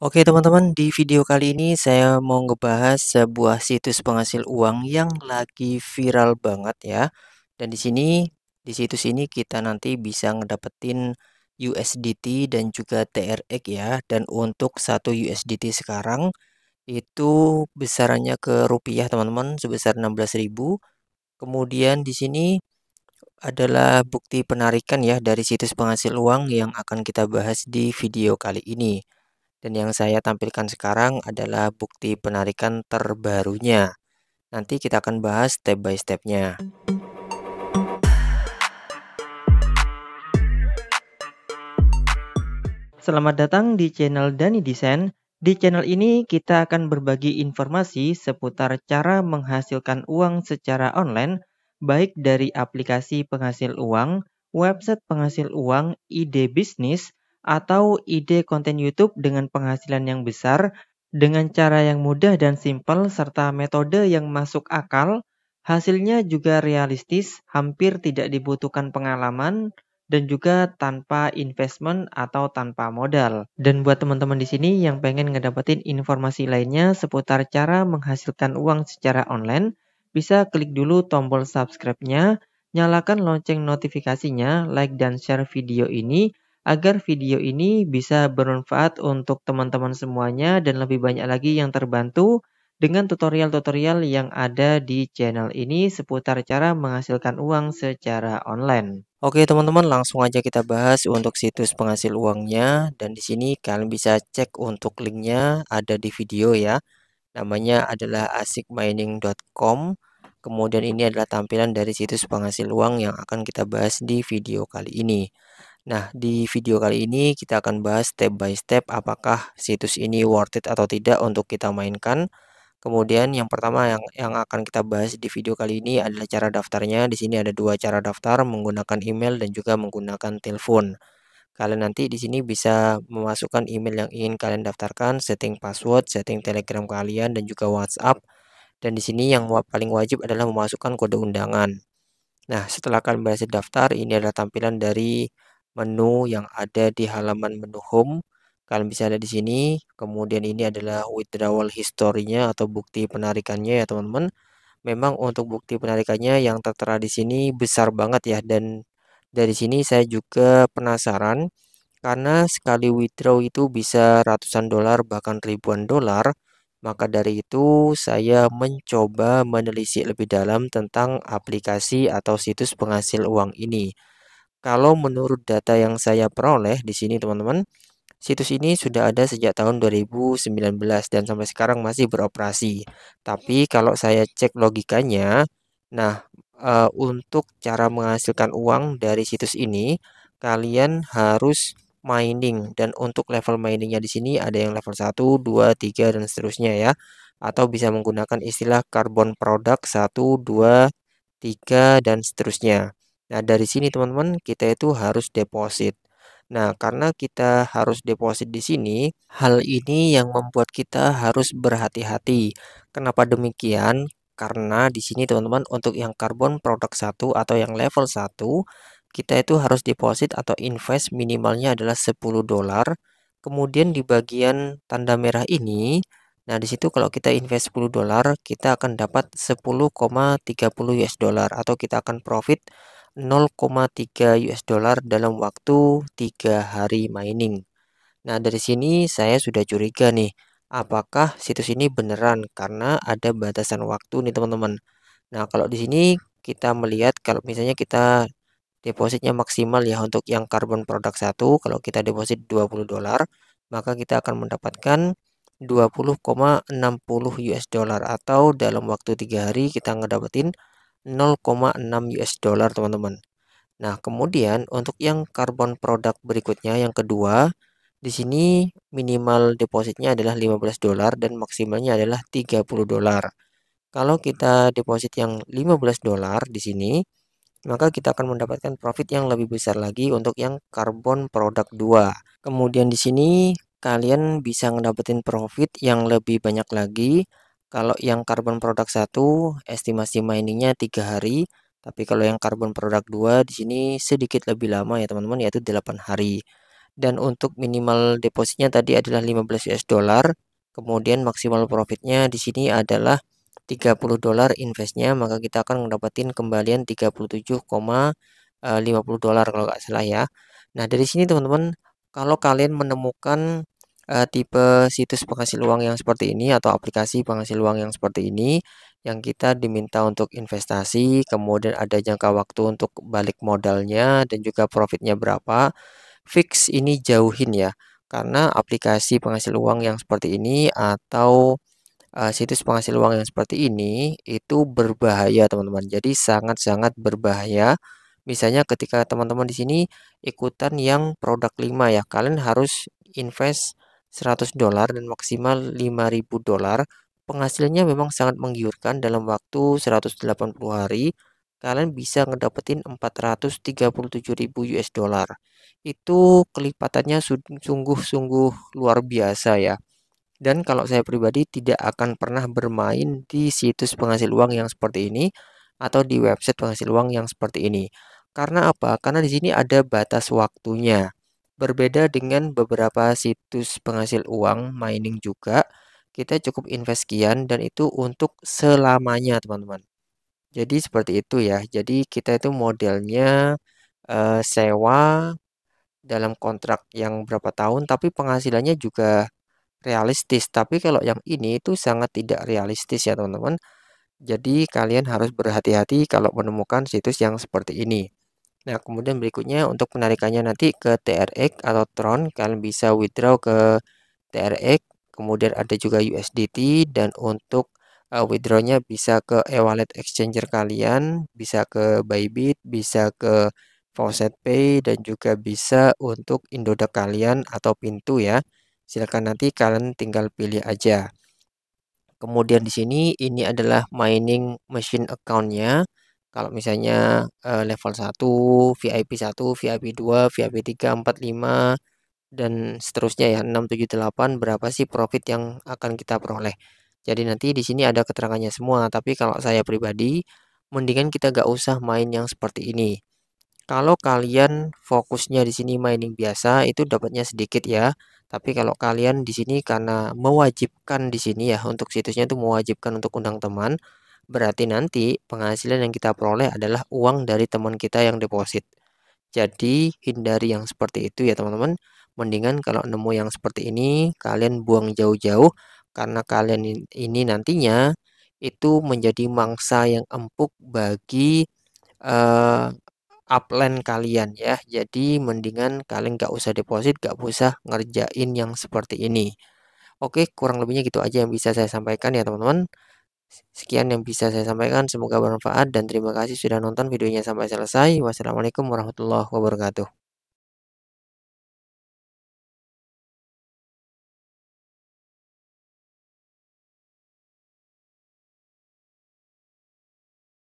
Oke teman-teman, di video kali ini saya mau ngebahas sebuah situs penghasil uang yang lagi viral banget ya. Dan di sini, di situs ini kita nanti bisa ngedapetin USDT dan juga TRX ya. Dan untuk satu USDT sekarang itu besarannya ke rupiah teman-teman sebesar 16.000. Kemudian di sini adalah bukti penarikan ya dari situs penghasil uang yang akan kita bahas di video kali ini. Dan yang saya tampilkan sekarang adalah bukti penarikan terbarunya. Nanti kita akan bahas step by stepnya. Selamat datang di channel Dani Desain. Di channel ini kita akan berbagi informasi seputar cara menghasilkan uang secara online, baik dari aplikasi penghasil uang, website penghasil uang, ide bisnis, atau ide konten YouTube dengan penghasilan yang besar dengan cara yang mudah dan simpel serta metode yang masuk akal, hasilnya juga realistis, hampir tidak dibutuhkan pengalaman, dan juga tanpa investment atau tanpa modal. Dan buat teman-teman di sini yang pengen ngedapetin informasi lainnya seputar cara menghasilkan uang secara online, bisa klik dulu tombol subscribe-nya, nyalakan lonceng notifikasinya, like dan share video ini agar video ini bisa bermanfaat untuk teman-teman semuanya dan lebih banyak lagi yang terbantu dengan tutorial-tutorial yang ada di channel ini seputar cara menghasilkan uang secara online. Oke teman-teman langsung aja kita bahas untuk situs penghasil uangnya dan di sini kalian bisa cek untuk linknya ada di video ya. Namanya adalah asikmining.com. Kemudian ini adalah tampilan dari situs penghasil uang yang akan kita bahas di video kali ini. Nah, di video kali ini kita akan bahas step by step apakah situs ini worth it atau tidak untuk kita mainkan. Kemudian yang pertama yang yang akan kita bahas di video kali ini adalah cara daftarnya. Di sini ada dua cara daftar menggunakan email dan juga menggunakan telepon. Kalian nanti di sini bisa memasukkan email yang ingin kalian daftarkan, setting password, setting Telegram kalian dan juga WhatsApp. Dan di sini yang paling wajib adalah memasukkan kode undangan. Nah, setelah kalian berhasil daftar, ini adalah tampilan dari menu yang ada di halaman menu home. Kalian bisa ada di sini. Kemudian ini adalah withdrawal historinya atau bukti penarikannya ya teman-teman. Memang untuk bukti penarikannya yang tertera di sini besar banget ya dan dari sini saya juga penasaran karena sekali withdraw itu bisa ratusan dolar bahkan ribuan dolar. Maka dari itu saya mencoba menelisik lebih dalam tentang aplikasi atau situs penghasil uang ini kalau menurut data yang saya peroleh di sini teman-teman, situs ini sudah ada sejak tahun 2019 dan sampai sekarang masih beroperasi. Tapi kalau saya cek logikanya, nah e, untuk cara menghasilkan uang dari situs ini, kalian harus mining dan untuk level miningnya di sini ada yang level 1, 2, 3 dan seterusnya ya. Atau bisa menggunakan istilah carbon product 1, 2, 3 dan seterusnya. Nah, dari sini teman-teman kita itu harus deposit. Nah, karena kita harus deposit di sini, hal ini yang membuat kita harus berhati-hati. Kenapa demikian? Karena di sini teman-teman untuk yang karbon produk satu atau yang level 1, kita itu harus deposit atau invest minimalnya adalah 10 dolar. Kemudian di bagian tanda merah ini, nah di situ kalau kita invest 10 dolar, kita akan dapat 10,30 US dollar atau kita akan profit 0,3 US dollar dalam waktu tiga hari mining. Nah, dari sini saya sudah curiga nih, apakah situs ini beneran karena ada batasan waktu nih, teman-teman. Nah, kalau di sini kita melihat kalau misalnya kita depositnya maksimal ya untuk yang carbon product satu, kalau kita deposit 20 dolar, maka kita akan mendapatkan 20,60 US dollar atau dalam waktu tiga hari kita ngedapetin 0,6 US dollar teman-teman. Nah, kemudian untuk yang karbon produk berikutnya yang kedua, di sini minimal depositnya adalah 15 dolar dan maksimalnya adalah 30 dolar. Kalau kita deposit yang 15 dolar di sini, maka kita akan mendapatkan profit yang lebih besar lagi untuk yang karbon produk 2. Kemudian di sini kalian bisa mendapatkan profit yang lebih banyak lagi kalau yang karbon produk satu estimasi miningnya tiga hari, tapi kalau yang karbon produk dua di sini sedikit lebih lama ya teman-teman yaitu delapan hari. Dan untuk minimal depositnya tadi adalah 15 US dollar, kemudian maksimal profitnya di sini adalah 30 dolar investnya maka kita akan mendapatkan kembalian 37,50 dolar kalau nggak salah ya. Nah, dari sini teman-teman kalau kalian menemukan uh, tipe situs penghasil uang yang seperti ini atau aplikasi penghasil uang yang seperti ini yang kita diminta untuk investasi, kemudian ada jangka waktu untuk balik modalnya dan juga profitnya berapa. Fix ini jauhin ya, karena aplikasi penghasil uang yang seperti ini atau uh, situs penghasil uang yang seperti ini itu berbahaya teman-teman. Jadi sangat-sangat berbahaya. Misalnya ketika teman-teman di sini ikutan yang produk 5 ya, kalian harus invest 100 dolar dan maksimal 5000 dolar, penghasilannya memang sangat menggiurkan dalam waktu 180 hari, kalian bisa ngedapetin 437.000 US dollar. Itu kelipatannya sungguh-sungguh luar biasa ya. Dan kalau saya pribadi tidak akan pernah bermain di situs penghasil uang yang seperti ini atau di website penghasil uang yang seperti ini. Karena apa? Karena di sini ada batas waktunya. Berbeda dengan beberapa situs penghasil uang mining juga, kita cukup invest kian dan itu untuk selamanya, teman-teman. Jadi seperti itu ya. Jadi kita itu modelnya uh, sewa dalam kontrak yang berapa tahun tapi penghasilannya juga realistis. Tapi kalau yang ini itu sangat tidak realistis ya, teman-teman. Jadi kalian harus berhati-hati kalau menemukan situs yang seperti ini. Nah, kemudian berikutnya untuk penarikannya nanti ke TRX atau Tron, kalian bisa withdraw ke TRX, kemudian ada juga USDT dan untuk uh, withdrawnya bisa ke e-wallet exchanger kalian, bisa ke Bybit, bisa ke Faucet Pay dan juga bisa untuk Indodax kalian atau pintu ya. Silakan nanti kalian tinggal pilih aja. Kemudian di sini ini adalah mining machine accountnya nya kalau misalnya uh, level 1, VIP 1, VIP 2, VIP 3, 4, 5 dan seterusnya ya 6 7 8 berapa sih profit yang akan kita peroleh. Jadi nanti di sini ada keterangannya semua, tapi kalau saya pribadi mendingan kita gak usah main yang seperti ini. Kalau kalian fokusnya di sini mining biasa itu dapatnya sedikit ya. Tapi kalau kalian di sini karena mewajibkan di sini ya untuk situsnya itu mewajibkan untuk undang teman, Berarti nanti penghasilan yang kita peroleh adalah uang dari teman kita yang deposit. Jadi hindari yang seperti itu ya teman-teman. Mendingan kalau nemu yang seperti ini kalian buang jauh-jauh karena kalian ini nantinya itu menjadi mangsa yang empuk bagi uh, eh, upline kalian ya. Jadi mendingan kalian gak usah deposit, gak usah ngerjain yang seperti ini. Oke, kurang lebihnya gitu aja yang bisa saya sampaikan ya teman-teman. Sekian yang bisa saya sampaikan, semoga bermanfaat dan terima kasih sudah nonton videonya sampai selesai. Wassalamualaikum warahmatullahi wabarakatuh.